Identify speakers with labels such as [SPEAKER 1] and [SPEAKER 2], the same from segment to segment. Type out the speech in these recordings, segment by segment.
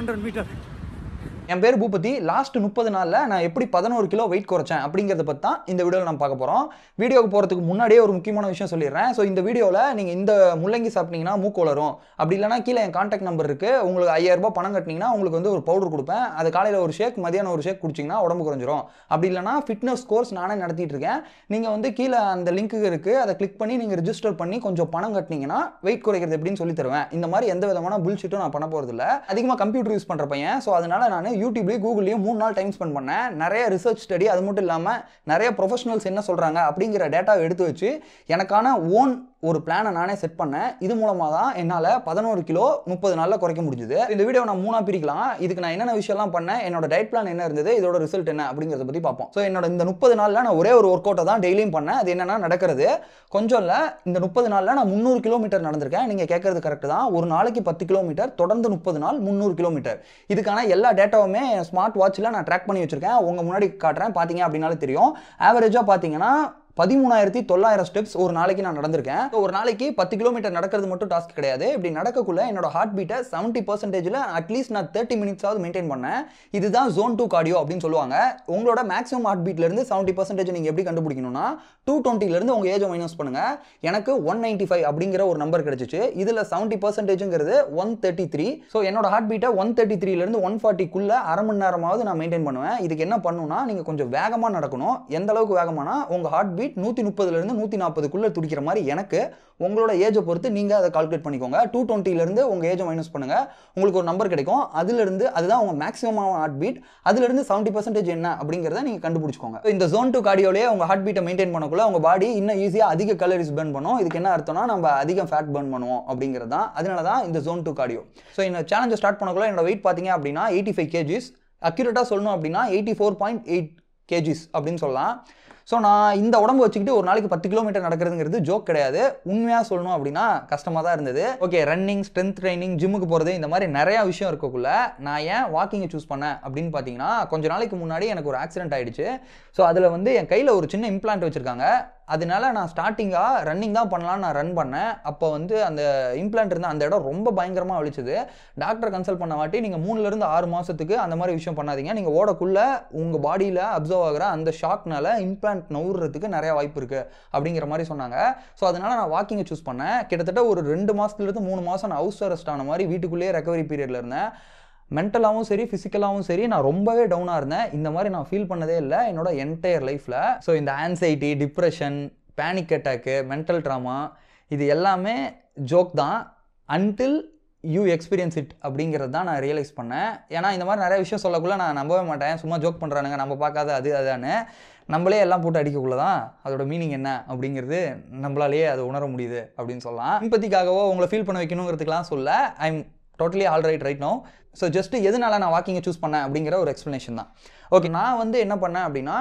[SPEAKER 1] 200 meter என் பேர் Boopathi last முப்பது நாளில் நான் எப்படி பதினோரு கிலோ வெயிட் குறைச்சேன் அப்படிங்கிறத பற்றி தான் இந்த வீடியோவில் நான் பார்க்க போகிறோம் வீடியோக்கு போகிறதுக்கு முன்னாடியே ஒரு முக்கியமான விஷயம் சொல்லிடுறேன் ஸோ இந்த வீடியோவில் நீங்கள் இந்த முள்ளங்கி சாப்பிட்டீங்கன்னா மூக்கு வளரும் அப்படி இல்லைன்னா கீழே என் காண்டாக்ட் நம்பர் இருக்குது உங்களுக்கு ரூபாய் பணம் கட்டினீங்கன்னா உங்களுக்கு வந்து ஒரு பவுடர் கொடுப்பேன் அது காலையில் ஒரு ஷேக் மதியானம் ஒரு ஷேக் குடிச்சிங்கன்னா உடம்பு குறைஞ்சிரும் அப்படி இல்லைனா ஃபிட்னஸ் கோர்ஸ் நானே நடத்திட்டு இருக்கேன் நீங்கள் வந்து கீழே அந்த லிங்க்கு இருக்குது அதை கிளிக் பண்ணி நீங்கள் ரிஜிஸ்டர் பண்ணி கொஞ்சம் பணம் கட்டினீங்கன்னா வெயிட் குறைக்கிறது எப்படின்னு சொல்லி தருவேன் இந்த மாதிரி எந்த விதமான புல்ஷிட்டும் நான் பண்ண இல்லை அதிகமாக கம்ப்யூட்டர் யூஸ் பண்ணுற பையன் ஸோ அதனால் நான் யூடியூப்லேயும் கூகுள்லேயும் மூணு நாள் டைம் ஸ்பெண்ட் பண்ணேன் நிறைய ரிசர்ச் ஸ்டடி அது மட்டும் இல்லாமல் நிறைய ப்ரொஃபஷனல்ஸ் என்ன சொல்கிறாங்க அப்படிங்கிற டேட்டாவை எடுத்து வச்சு எனக்கான ஓன் ஒரு பிளானை நானே செட் பண்ணேன் இது மூலமாக தான் என்னால் பதினோரு கிலோ முப்பது நாளில் குறைக்க முடிஞ்சுது இந்த வீடியோ நான் மூணாக பிரிக்கலாம் இதுக்கு நான் என்னென்ன விஷயம்லாம் பண்ணேன் என்னோட டயட் பிளான் என்ன இருந்தது இதோட ரிசல்ட் என்ன அப்படிங்கிறத பற்றி பார்ப்போம் ஸோ என்னோட இந்த முப்பது நாளில் நான் ஒரே ஒரு ஒர்க் அவுட்டை தான் டெய்லியும் பண்ணேன் அது என்னென்னா நடக்கிறது கொஞ்சம் இல்லை இந்த முப்பது நாளில் நான் முந்நூறு கிலோமீட்டர் நடந்திருக்கேன் நீங்கள் கேட்கறது கரெக்ட் தான் ஒரு நாளைக்கு பத்து கிலோமீட்டர் தொடர்ந்து முப்பது நாள் முந்நூறு கிலோமீட்டர் இதுக்கான எல்லா டேட்டாவுமே ஸ்மார்ட் வாட்சில் நான் ட்ராக் பண்ணி வச்சுருக்கேன் உங்கள் முன்னாடி காட்டுறேன் பார்த்தீங்க அப்படின்னாலே தெரியும் ஆவரேஜாக பார்த்தீங்கன்னா பதிமூணாயிரத்தி தொள்ளாயிரம் ஸ்டெப்ஸ் ஒரு நாளைக்கு நான் நடந்திருக்கேன் ஒரு நாளைக்கு பத்து கிலோமீட்டர் நடக்கிறது மட்டும் டாஸ்க் கிடையாது இப்படி நடக்கக்குள்ள என்னோட ஹார்ட் பீட்டை செவன்ட்டி பர்சன்டேஜில் அட்லீஸ்ட் நான் தேர்ட்டி மினிட்ஸாவது மெயின்டைன் பண்ணேன் இதுதான் ஜோன் டூ கார்டியோ அப்படின்னு சொல்லுவாங்க உங்களோட மேக்ஸிமம் ஹார்ட் பீட்லேருந்து செவன்ட்டி பர்சன்டேஜ் நீங்கள் எப்படி கண்டுபிடிக்கணும்னா டூ டுவெண்ட்டிலேருந்து உங்கள் ஏஜ் மைனஸ் பண்ணுங்கள் எனக்கு ஒன் நைன்டி ஃபைவ் அப்படிங்கிற ஒரு நம்பர் கிடச்சிச்சு இதில் செவன்ட்டி பர்சன்டேஜுங்கிறது ஒன் தேர்ட்டி த்ரீ ஸோ என்னோட ஹார்ட் பீட்டை ஒன் தேர்ட்டி த்ரீலேருந்து ஒன் ஃபார்ட்டிக்குள்ளே அரை மணி நேரமாவது நான் மெயின்டைன் பண்ணுவேன் இதுக்கு என்ன பண்ணுன்னா நீங்கள் கொஞ்சம் வேகமாக நடக்கணும் எந்த அளவுக்கு வேகமானா உங்கள் ஹார்ட் பீட் நூற்றி முப்பதுலேருந்து நூற்றி நாற்பதுக்குள்ளே துடிக்கிற மாதிரி எனக்கு உங்களோட ஏஜை பொறுத்து நீங்கள் அதை கால்குலேட் பண்ணிக்கோங்க டூ டுவெண்ட்டிலேருந்து உங்கள் ஏஜை மைனஸ் பண்ணுங்கள் உங்களுக்கு ஒரு நம்பர் கிடைக்கும் அதுலேருந்து அதுதான் உங்கள் மேக்ஸிமம் ஹார்ட் பீட் அதுலேருந்து செவன்ட்டி பர்சன்டேஜ் என்ன அப்படிங்கிறத நீங்கள் கண்டுபிடிச்சிக்கோங்க இந்த ஜோன் டூ கார்டியோலேயே உங்கள் ஹார்ட் பீட்டை மெயின்டைன் பண்ணக்குள்ள உங்கள் பாடி இன்னும் ஈஸியாக அதிக கலரிஸ் பர்ன் பண்ணும் இதுக்கு என்ன அர்த்தம்னா நம்ம அதிகம் ஃபேட் பர்ன் பண்ணுவோம் அப்படிங்கிறது தான் அதனால தான் இந்த ஜோன் டூ கார்டியோ ஸோ இந்த சேலஞ்சை ஸ்டார்ட் பண்ணக்குள்ளே என்னோட வெயிட் பார்த்தீங்க அப்படின்னா எயிட்டி ஃபைவ் கேஜிஸ் அக்யூரேட்டாக சொல்லணும் அப்படின்னா eighty four point eight kgs அப்படின்னு சொல்லலாம் ஸோ நான் இந்த உடம்பு வச்சுக்கிட்டு ஒரு நாளைக்கு பத்து கிலோமீட்டர் நடக்கிறதுங்கிறது ஜோக் கிடையாது உண்மையாக சொல்லணும் அப்படின்னா கஷ்டமாக தான் இருந்தது ஓகே ரன்னிங் ஸ்ட்ரென்த் ட்ரைனிங் ஜிம்முக்கு போகிறது இந்த மாதிரி நிறையா விஷயம் இருக்கக்குள்ள நான் ஏன் வாக்கிங்கை சூஸ் பண்ணேன் அப்படின்னு பார்த்தீங்கன்னா கொஞ்ச நாளைக்கு முன்னாடி எனக்கு ஒரு ஆக்சிடென்ட் ஆகிடுச்சு ஸோ அதில் வந்து என் கையில் ஒரு சின்ன இம்ப்ளான்ட் வச்சுருக்காங்க அதனால நான் ஸ்டார்டிங்காக ரன்னிங் தான் பண்ணலாம்னு நான் ரன் பண்ணேன் அப்போ வந்து அந்த இம்ப்ளான்ட் இருந்த அந்த இடம் ரொம்ப பயங்கரமாக வலிச்சுது டாக்டர் கன்சல்ட் பண்ண வாட்டி நீங்கள் மூணுலேருந்து ஆறு மாதத்துக்கு அந்த மாதிரி விஷயம் பண்ணாதீங்க நீங்கள் ஓடக்குள்ளே உங்கள் பாடியில் அப்சர்வ் ஆகிற அந்த ஷாக்னால இம்ப்ளான்ட் நவுறதுக்கு நிறையா வாய்ப்பு இருக்குது அப்படிங்கிற மாதிரி சொன்னாங்க ஸோ அதனால் நான் வாக்கிங்கை சூஸ் பண்ணேன் கிட்டத்தட்ட ஒரு ரெண்டு மாதத்துலேருந்து மூணு மாதம் நான் ஹவுஸ் அரெஸ்ட் ஆன மாதிரி வீட்டுக்குள்ளேயே ரெக்கவரி பீரியடில் இருந்தேன் மென்டலாகவும் சரி ஃபிசிக்கலாகவும் சரி நான் ரொம்பவே டவுனாக இருந்தேன் இந்த மாதிரி நான் ஃபீல் பண்ணதே இல்லை என்னோட என்டையர் லைஃப்பில் ஸோ இந்த anxiety depression panic attack mental trauma இது எல்லாமே ஜோக் தான் அன்டில் யூ எக்ஸ்பீரியன்ஸ் இட் அப்படிங்கிறது தான் நான் ரியலைஸ் பண்ணேன் ஏன்னா இந்த மாதிரி நிறைய விஷயம் சொல்லக்குள்ளே நான் நம்பவே மாட்டேன் சும்மா ஜோக் பண்ணுறானுங்க நம்ம பார்க்காத அது அதானு நம்மளே எல்லாம் போட்டு அடிக்கக்குள்ள தான் அதோட மீனிங் என்ன அப்படிங்கிறது நம்மளாலேயே அதை உணர முடியுது அப்படின்னு சொல்லலாம் இப்போதிக்காகவோ உங்களை ஃபீல் பண்ண வைக்கணுங்கிறதுக்கெலாம் சொல்ல I'm totally all right right no so just எதனால நான் வாக்கிங்கை சூஸ் பண்ணேன் அப்படிங்கிற ஒரு எக்ஸ்ப்ளனேஷன் தான் ஓகே நான் வந்து என்ன பண்ணேன் அப்படின்னா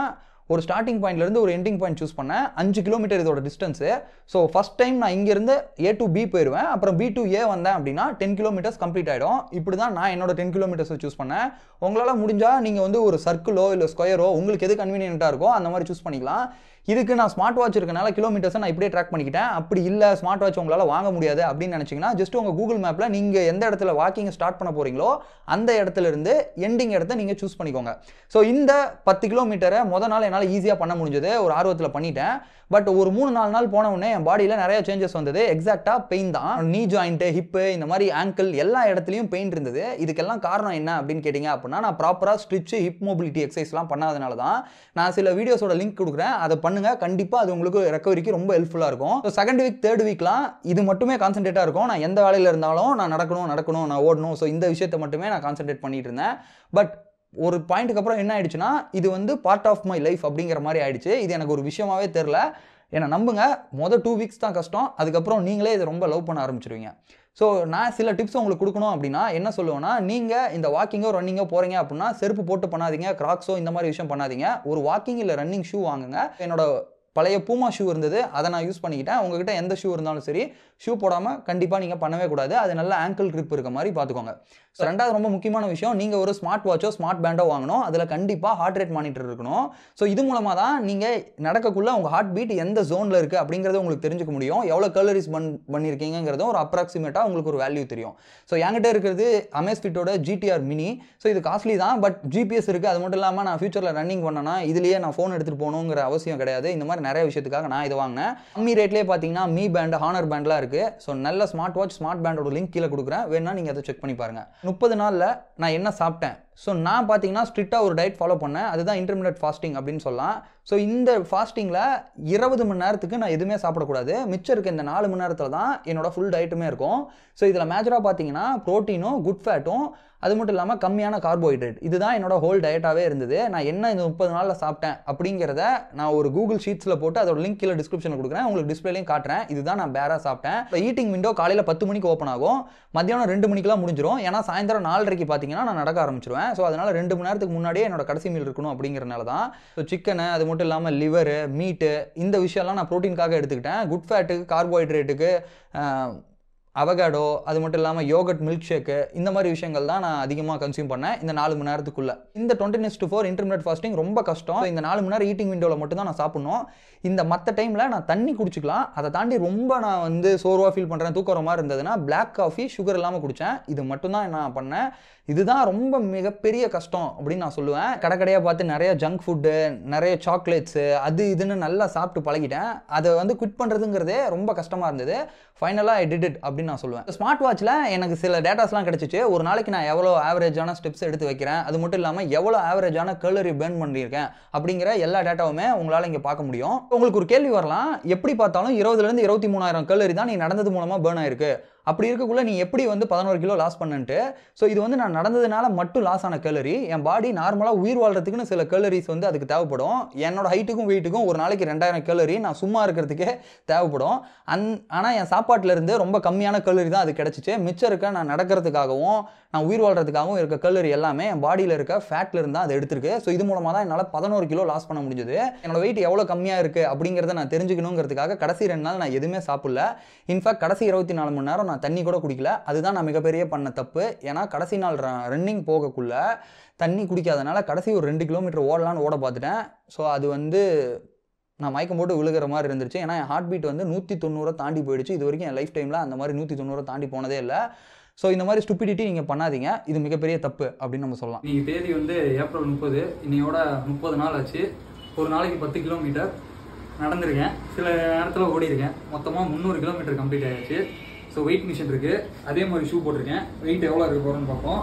[SPEAKER 1] ஒரு ஸ்டார்டிங் பாயிண்ட்லேருந்து ஒரு எண்டிங் பாயிண்ட் சூஸ் பண்ணேன் அஞ்சு கிலோமீட்டர் இதோட டிஸ்டன்ஸு ஸோ ஃபஸ்ட் டைம் நான் இங்கேருந்து ஏ டு பி போயிடுவேன் அப்புறம் பி டு ஏ வந்தேன் அப்படின்னா டென் கிலோமீட்டர்ஸ் கம்ப்ளீட் ஆகிடும் இப்படி தான் நான் என்னோட டென் கிலோமீட்டர்ஸை சூஸ் பண்ணேன் உங்களால் முடிஞ்சால் நீங்கள் வந்து ஒரு சர்க்கிளோ இல்லை ஸ்கொயரோ உங்களுக்கு எது கன்வீனியன்ட்டாக இருக்கோ அந்த மாதிரி சூஸ் பண்ணிக்கலாம் இதுக்கு நான் ஸ்மார்ட் வாட்ச் இருக்கனால கிலோமீட்டர்ஸை நான் இப்படியே ட்ராக் பண்ணிக்கிட்டேன் அப்படி இல்லை ஸ்மார்ட் வாட்ச் உங்களால் வாங்க முடியாது அப்படின்னு நினச்சிங்கன்னா ஜஸ்ட் உங்கள் கூகுள் மேப்பில் நீங்கள் எந்த இடத்துல வாக்கிங் ஸ்டார்ட் பண்ண போகிறீங்களோ அந்த இடத்துல இருந்து எண்டிங் இடத்த நீங்கள் சூஸ் பண்ணிக்கோங்க ஸோ இந்த பத்து கிலோமீட்டரை மொதல் நாள் என்னால் ஈஸியாக பண்ண முடிஞ்சது ஒரு ஆர்வத்தில் பண்ணிட்டேன் பட் ஒரு மூணு நாலு நாள் போன உடனே என் பாடியில் நிறைய சேஞ்சஸ் வந்தது எக்ஸாக்டாக பெயின் தான் நீ ஜாயிண்ட்டு ஹிப்பு இந்த மாதிரி ஆங்கிள் எல்லா இடத்துலையும் பெயின் இருந்தது இதுக்கெல்லாம் காரணம் என்ன அப்படின்னு கேட்டிங்க அப்படின்னா நான் ப்ராப்பராக ஸ்ட்ரிச்சு ஹிப் மொபிலிட்டி எக்ஸசைஸ்லாம் பண்ணாதனால தான் நான் சில வீடியோஸோட லிங்க் கொடுக்குறேன் அதை பண்ணு பண்ணுங்கள் கண்டிப்பாக அது உங்களுக்கு ரெக்கவரிக்கு ரொம்ப ஹெல்ப்ஃபுல்லாக இருக்கும் ஸோ செகண்ட் வீக் தேர்ட் வீக்லாம் இது மட்டுமே கான்சன்ட்ரேட்டாக இருக்கும் நான் எந்த வேலையில் இருந்தாலும் நான் நடக்கணும் நடக்கணும் நான் ஓடணும் ஸோ இந்த விஷயத்தை மட்டுமே நான் கான்சன்ட்ரேட் பண்ணிட்டு இருந்தேன் பட் ஒரு பாயிண்ட்டுக்கு அப்புறம் என்ன ஆயிடுச்சுன்னா இது வந்து பார்ட் ஆஃப் மை லைஃப் அப்படிங்கிற மாதிரி ஆயிடுச்சு இது எனக்கு ஒரு விஷயமாவே தெரில என்னை நம்புங்க மொதல் டூ வீக்ஸ் தான் கஷ்டம் அதுக்கப்புறம் நீங்களே இதை ரொம்ப லவ் பண்ண ஆரம்பிச்சிருவீங்க ஸோ நான் சில டிப்ஸ் உங்களுக்கு கொடுக்கணும் அப்படின்னா என்ன சொல்லுவேன்னா நீங்கள் இந்த வாக்கிங்கோ ரன்னிங்கோ போகிறீங்க அப்படின்னா செருப்பு போட்டு பண்ணாதீங்க கிராக்ஸோ இந்த மாதிரி விஷயம் பண்ணாதீங்க ஒரு வாக்கிங் இல்லை ரன்னிங் ஷூ வாங்குங்க என்னோட பழைய பூமா ஷூ இருந்தது அதை நான் யூஸ் பண்ணிக்கிட்டேன் உங்ககிட்ட எந்த ஷூ இருந்தாலும் சரி ஷூ போடாமல் கண்டிப்பாக நீங்கள் பண்ணவே கூடாது அது நல்ல ஆங்கிள் க்ரிப் இருக்க மாதிரி பார்த்துக்கோங்க ஸோ ரெண்டாவது ரொம்ப முக்கியமான விஷயம் நீங்கள் ஒரு ஸ்மார்ட் வாட்சோ ஸ்மார்ட் பேண்டோ வாங்கணும் அதில் கண்டிப்பாக ஹார்ட் ரேட் மானிட்டர் இருக்கணும் ஸோ இது மூலமாக தான் நீங்கள் நடக்கக்குள்ள உங்கள் ஹார்ட் பீட் எந்த ஜோனில் இருக்குது அப்படிங்கிறத உங்களுக்கு தெரிஞ்சுக்க முடியும் எவ்வளோ கலரிஸ் பண் பண்ணியிருக்கீங்கிறதும் ஒரு அப்ராக்சிமேட்டாக உங்களுக்கு ஒரு வேல்யூ தெரியும் ஸோ என்கிட்ட இருக்கிறது அமேஸ்பிட்டோட ஜிடிஆர் மினி ஸோ இது காஸ்ட்லி தான் பட் ஜிபிஎஸ் இருக்குது அது மட்டும் இல்லாமல் நான் ஃபியூச்சரில் ரன்னிங் பண்ணேன்னா இதுலேயே நான் ஃபோன் எடுத்துகிட்டு போகணுங்கிற அவசியம் கிடையாது இந்த மாதிரி மாதிரி நிறைய விஷயத்துக்காக நான் இதை வாங்கினேன் கம்மி ரேட்லேயே பார்த்தீங்கன்னா மீ பேண்ட் ஹானர் பேண்ட்லாம் இருக்குது ஸோ நல்ல ஸ்மார்ட் வாட்ச் ஸ்மார்ட் பேண்டோட லிங்க் கீழே கொடுக்குறேன் வேணால் நீங்கள் அதை செக் பண்ணி பாருங்கள் முப்பது நாளில் நான் என்ன சாப்பிட்டேன் ஸோ நான் பார்த்தீங்கன்னா ஸ்ட்ரிக்டாக ஒரு டயட் ஃபாலோ பண்ணேன் அதுதான் இன்டர்மீடியட் ஃபாஸ்டிங் அப்படின்னு சொல்லலாம் ஸோ இந்த ஃபாஸ்டிங்கில் இருபது மணி நேரத்துக்கு நான் எதுவுமே சாப்பிடக்கூடாது மிச்சம் இருக்க இந்த நாலு மணி நேரத்தில் தான் என்னோடய ஃபுல் டயட்டுமே இருக்கும் ஸோ இதில் மேஜராக பார்த்தீங்கன்னா ப்ரோட்டீனும் குட் ஃபேட்டும் அது மட்டும் இல்லாமல் கம்மியான கார்போஹைட்ரேட் இதுதான் என்னோட ஹோல் டயட்டாகவே இருந்தது நான் என்ன இந்த முப்பது நாளில் சாப்பிட்டேன் அப்படிங்கிறத நான் ஒரு கூகுள் ஷீட்ஸில் போட்டு அதோட லிங்க் கீழே டிஸ்கிரிப்ஷனில் கொடுக்குறேன் உங்களுக்கு டிஸ்பிளேலையும் காட்டுறேன் இதுதான் நான் பேராக சாப்பிட்டேன் இப்போ ஈட்டிங் விண்டோ காலையில் பத்து மணிக்கு ஓப்பன் ஆகும் மத்தியானம் ரெண்டு மணிக்கெலாம் முடிஞ்சிடும் ஏன்னா சாயந்தரம் நாலரைக்கு பார்த்தீங்கன்னா நான் நடக்க ஆரம்பிச்சிருவேன் சாப்பிட்றேன் ஸோ அதனால் ரெண்டு மணி நேரத்துக்கு முன்னாடியே என்னோட கடைசி மீல் இருக்கணும் அப்படிங்கிறனால தான் ஸோ சிக்கனு அது மட்டும் இல்லாமல் லிவரு மீட்டு இந்த விஷயம்லாம் நான் ப்ரோட்டீனுக்காக எடுத்துக்கிட்டேன் குட் ஃபேட்டுக்கு கார்போஹைட்ரேட்டுக்கு அவகாடோ அது மட்டும் இல்லாமல் யோகட் மில்க் ஷேக்கு இந்த மாதிரி விஷயங்கள் தான் நான் அதிகமாக கன்சியூம் பண்ணேன் இந்த நாலு மணி நேரத்துக்குள்ளே இந்த twenty next four intermediate fasting ரொம்ப கஷ்டம் இந்த நாலு மணி நேரம் ஈட்டிங் விண்டோவில் மட்டும் தான் நான் சாப்பிட்ணும் இந்த மற்ற டைமில் நான் தண்ணி குடிச்சிக்கலாம் அதை தாண்டி ரொம்ப நான் வந்து சோர்வாக ஃபீல் பண்ணுறேன் தூக்கிற மாதிரி இருந்ததுன்னா பிளாக் காஃபி சுகர் இல்லாமல் குடித்தேன் இது மட்டும்தான் நான் பண்ணேன் இதுதான் ரொம்ப மிகப்பெரிய கஷ்டம் அப்படின்னு நான் சொல்லுவேன் கடை கடையாக பார்த்து நிறைய ஜங்க் ஃபுட்டு நிறைய சாக்லேட்ஸு அது இதுன்னு நல்லா சாப்பிட்டு பழகிட்டேன் அதை வந்து குவிட் பண்ணுறதுங்கிறதே ரொம்ப கஷ்டமாக இருந்தது ஃபைனலாக ஐ டிட் இட் அப்படின்னு அப்படின்னு நான் சொல்லுவேன் ஸ்மார்ட் வாட்சில் எனக்கு சில டேட்டாஸ்லாம் கிடச்சிச்சு ஒரு நாளைக்கு நான் எவ்வளோ ஆவரேஜான ஸ்டெப்ஸ் எடுத்து வைக்கிறேன் அது மட்டும் இல்லாமல் எவ்வளோ ஆவரேஜான கேலரி பேர்ன் பண்ணியிருக்கேன் அப்படிங்கிற எல்லா டேட்டாவுமே உங்களால் இங்கே பார்க்க முடியும் உங்களுக்கு ஒரு கேள்வி வரலாம் எப்படி பார்த்தாலும் இருபதுலேருந்து இருபத்தி மூணாயிரம் கேலரி தான் நீ நடந்தது மூலமாக பேர்ன் ஆயிருக்கு அப்படி இருக்கக்குள்ளே நீ எப்படி வந்து பதினோரு கிலோ லாஸ் பண்ணன்ட்டு ஸோ இது வந்து நான் நடந்ததுனால மட்டும் லாஸ் ஆன கேலரி என் பாடி நார்மலாக உயிர் வாழ்கிறதுக்குன்னு சில கேலரிஸ் வந்து அதுக்கு தேவைப்படும் என்னோட ஹைட்டுக்கும் வெயிட்டுக்கும் ஒரு நாளைக்கு ரெண்டாயிரம் கேலரி நான் சும்மா இருக்கிறதுக்கே தேவைப்படும் அந் ஆனால் என் சாப்பாட்டிலேருந்து ரொம்ப கம்மியான கேலரி தான் அது கிடச்சிச்சு மிச்சம் இருக்க நான் நடக்கிறதுக்காகவும் நான் உயிர் வாழ்கிறதுக்காகவும் இருக்க கேலரி எல்லாமே என் பாடியில் இருக்க ஃபேட்லேருந்து தான் அது எடுத்திருக்கு ஸோ இது மூலமாக தான் என்னால் பதினோரு கிலோ லாஸ் பண்ண முடிஞ்சது என்னோட வெயிட் எவ்வளோ கம்மியாக இருக்குது அப்படிங்கிறத நான் தெரிஞ்சுக்கணுங்கிறதுக்காக கடைசி ரெண்டு நாள் நான் எதுவுமே சாப்பிடல இன்ஃபேக்ட் கடைசி இருபத்தி நாலு மணி நேரம் நான் தண்ணி கூட குடிக்கல அதுதான் நான் மிகப்பெரிய பண்ண தப்பு ஏன்னா கடைசி நாள் ரன்னிங் போகக்குள்ளே தண்ணி குடிக்காதனால கடைசி ஒரு ரெண்டு கிலோமீட்டர் ஓடலான்னு ஓட பார்த்துட்டேன் ஸோ அது வந்து நான் மயக்கம் போட்டு விழுகிற மாதிரி இருந்துச்சு ஏன்னா என் ஹார்ட் பீட் வந்து நூற்றி தொண்ணூறை தாண்டி போயிடுச்சு இது வரைக்கும் என் லைஃப் டைமில் அந்த மாதிரி நூற்றி தொண்ணூறை தாண்டி போனதே இல்லை ஸோ இந்த மாதிரி ஸ்டூபிடிட்டி நீங்கள் பண்ணாதீங்க இது மிகப்பெரிய தப்பு அப்படின்னு நம்ம சொல்லலாம் நீங்கள் தேதி வந்து ஏப்ரல் முப்பது இன்னையோட முப்பது நாள் ஆச்சு ஒரு நாளைக்கு பத்து கிலோமீட்டர் நடந்திருக்கேன் சில நேரத்தில் ஓடிருக்கேன் மொத்தமாக முந்நூறு கிலோமீட்டர் கம்ப்ளீட் ஆகிடுச்சு ஸோ வெயிட் மிஷின் இருக்குது அதே மாதிரி ஷூ போட்டிருக்கேன் வெயிட் எவ்வளோ இருக்க போகிறோன்னு பார்ப்போம்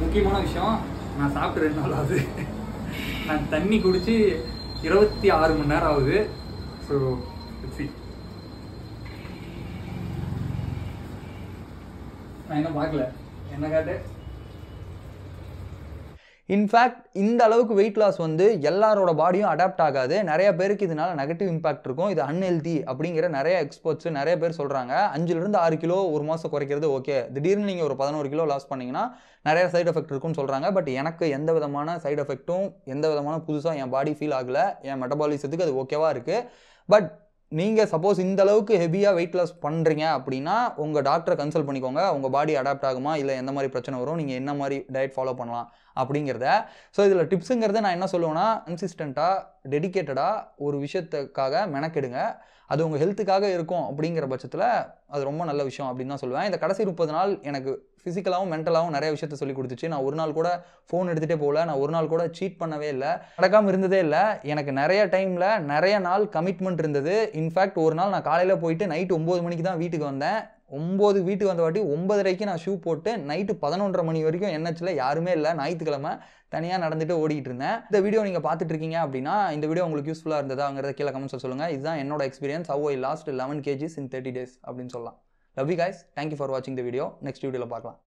[SPEAKER 1] முக்கியமான விஷயம் நான் சாப்பிட்டு ரெண்டு நாள் ஆகுது நான் தண்ணி குடித்து இருபத்தி ஆறு மணி நேரம் ஆகுது ஸோ சி நான் இன்னும் பார்க்கல என்ன காட்டு இன்ஃபேக்ட் இந்த அளவுக்கு வெயிட் லாஸ் வந்து எல்லாரோட பாடியும் அடாப்ட் ஆகாது நிறைய பேருக்கு இதனால நெகட்டிவ் இம்பாக்ட் இருக்கும் இது அன்ஹெல்தி அப்படிங்கிற நிறைய எக்ஸ்பர்ட்ஸ் நிறைய பேர் சொல்கிறாங்க அஞ்சுலேருந்து ஆறு கிலோ ஒரு மாதம் குறைக்கிறது ஓகே திடீர்னு நீங்கள் ஒரு பதினோரு கிலோ லாஸ் பண்ணிங்கன்னா நிறைய சைட் எஃபெக்ட் இருக்கும்னு சொல்கிறாங்க பட் எனக்கு எந்த விதமான சைட் எஃபெக்ட்டும் எந்த விதமான புதுசாக என் பாடி ஃபீல் ஆகலை என் மெட்டபாலிசத்துக்கு அது ஓகேவாக இருக்குது பட் நீங்கள் சப்போஸ் இந்த அளவுக்கு ஹெவியாக வெயிட் லாஸ் பண்ணுறீங்க அப்படின்னா உங்கள் டாக்டரை கன்சல்ட் பண்ணிக்கோங்க உங்கள் பாடி அடாப்ட் ஆகுமா இல்லை எந்த மாதிரி பிரச்சனை வரும் நீங்கள் என்ன மாதிரி டயட் ஃபாலோ பண்ணலாம் அப்படிங்கிறத ஸோ இதில் டிப்ஸுங்கிறத நான் என்ன சொல்லுவேன்னா கன்சிஸ்டண்ட்டாக டெடிக்கேட்டடாக ஒரு விஷயத்துக்காக மெனக்கெடுங்க அது உங்கள் ஹெல்த்துக்காக இருக்கும் அப்படிங்கிற பட்சத்தில் அது ரொம்ப நல்ல விஷயம் அப்படின்னு தான் சொல்லுவேன் இந்த கடைசி முப்பது நாள் எனக்கு ஃபிசிக்கலாகவும் மென்டலாகவும் நிறைய விஷயத்த சொல்லி கொடுத்துச்சு நான் ஒரு நாள் கூட ஃபோன் எடுத்துகிட்டே போகல நான் ஒரு நாள் கூட சீட் பண்ணவே இல்லை நடக்காமல் இருந்ததே இல்லை எனக்கு நிறைய டைமில் நிறைய நாள் கமிட்மெண்ட் இருந்தது இன்ஃபேக்ட் ஒரு நாள் நான் காலையில் போயிட்டு நைட்டு ஒம்பது மணிக்கு தான் வீட்டுக்கு வந்தேன் ஒம்பது வீட்டுக்கு வந்த வாட்டி ஒம்பதரைக்கு நான் ஷூ போட்டு நைட்டு பதினொன்றரை மணி வரைக்கும் என்னச்சில் யாருமே இல்லை ஞாயிற்றுக்கிழமை தனியாக நடந்துட்டு ஓடிக்கிட்டு இருந்தேன் இந்த வீடியோ நீங்கள் பார்த்துட்டு இருக்கீங்க அப்படின்னா இந்த வீடியோ உங்களுக்கு யூஸ்ஃபுல்லாக இருந்ததாங்கிறத கீழே கமெண்ட்ஸில் சொல்லுங்கள் இதுதான் என்னோட experience how I lost eleven kgs in thirty days அப்படின்னு சொல்லலாம் love you guys thank you for வாட்சிங் த வீடியோ நெக்ஸ்ட் வீடியோவில் பார்க்கலாம்